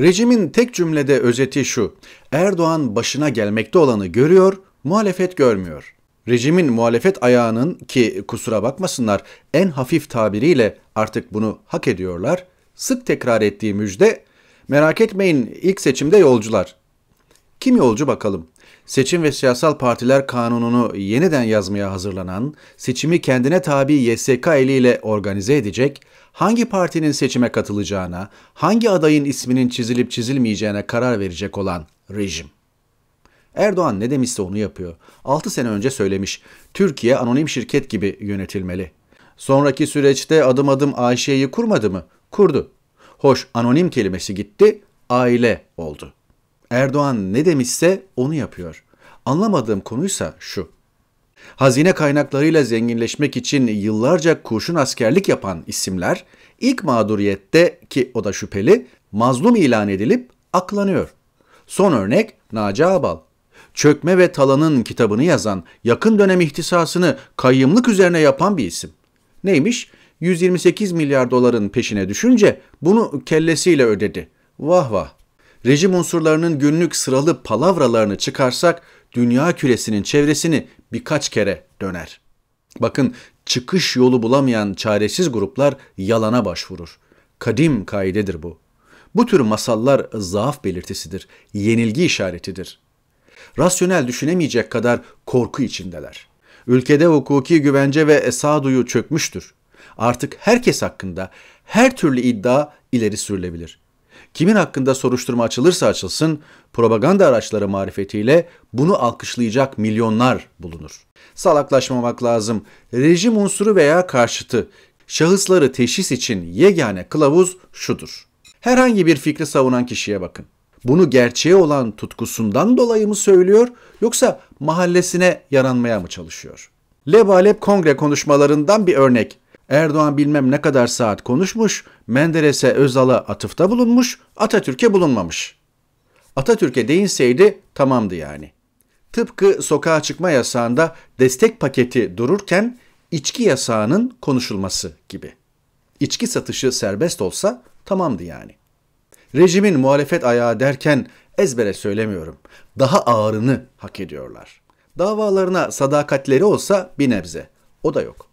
Rejimin tek cümlede özeti şu. Erdoğan başına gelmekte olanı görüyor, muhalefet görmüyor. Rejimin muhalefet ayağının ki kusura bakmasınlar en hafif tabiriyle artık bunu hak ediyorlar. Sık tekrar ettiği müjde merak etmeyin ilk seçimde yolcular. Kim yolcu bakalım? Seçim ve Siyasal Partiler Kanunu'nu yeniden yazmaya hazırlanan, seçimi kendine tabi YSK eliyle organize edecek, hangi partinin seçime katılacağına, hangi adayın isminin çizilip çizilmeyeceğine karar verecek olan rejim. Erdoğan ne demişse onu yapıyor. 6 sene önce söylemiş. Türkiye anonim şirket gibi yönetilmeli. Sonraki süreçte adım adım Ayşe'yi kurmadı mı? Kurdu. Hoş anonim kelimesi gitti, aile oldu. Erdoğan ne demişse onu yapıyor. Anlamadığım konuysa şu. Hazine kaynaklarıyla zenginleşmek için yıllarca kurşun askerlik yapan isimler ilk mağduriyette ki o da şüpheli mazlum ilan edilip aklanıyor. Son örnek Naci Abal. Çökme ve Talan'ın kitabını yazan, yakın dönem ihtisasını kayyımlık üzerine yapan bir isim. Neymiş? 128 milyar doların peşine düşünce bunu kellesiyle ödedi. Vah vah rejim unsurlarının günlük sıralı palavralarını çıkarsak dünya küresinin çevresini birkaç kere döner. Bakın çıkış yolu bulamayan çaresiz gruplar yalana başvurur. Kadim kaidedir bu. Bu tür masallar zaaf belirtisidir, yenilgi işaretidir. Rasyonel düşünemeyecek kadar korku içindeler. Ülkede hukuki güvence ve esaduyu çökmüştür. Artık herkes hakkında her türlü iddia ileri sürülebilir. Kimin hakkında soruşturma açılırsa açılsın, propaganda araçları marifetiyle bunu alkışlayacak milyonlar bulunur. Salaklaşmamak lazım. Rejim unsuru veya karşıtı, şahısları teşhis için yegane kılavuz şudur. Herhangi bir fikri savunan kişiye bakın. Bunu gerçeğe olan tutkusundan dolayı mı söylüyor yoksa mahallesine yaranmaya mı çalışıyor? Lebalep kongre konuşmalarından bir örnek. Erdoğan bilmem ne kadar saat konuşmuş, Menderes'e Özal'a atıfta bulunmuş, Atatürk'e bulunmamış. Atatürk'e değinseydi tamamdı yani. Tıpkı sokağa çıkma yasağında destek paketi dururken içki yasağının konuşulması gibi. İçki satışı serbest olsa tamamdı yani. Rejimin muhalefet ayağı derken ezbere söylemiyorum. Daha ağırını hak ediyorlar. Davalarına sadakatleri olsa bir nebze. O da yok.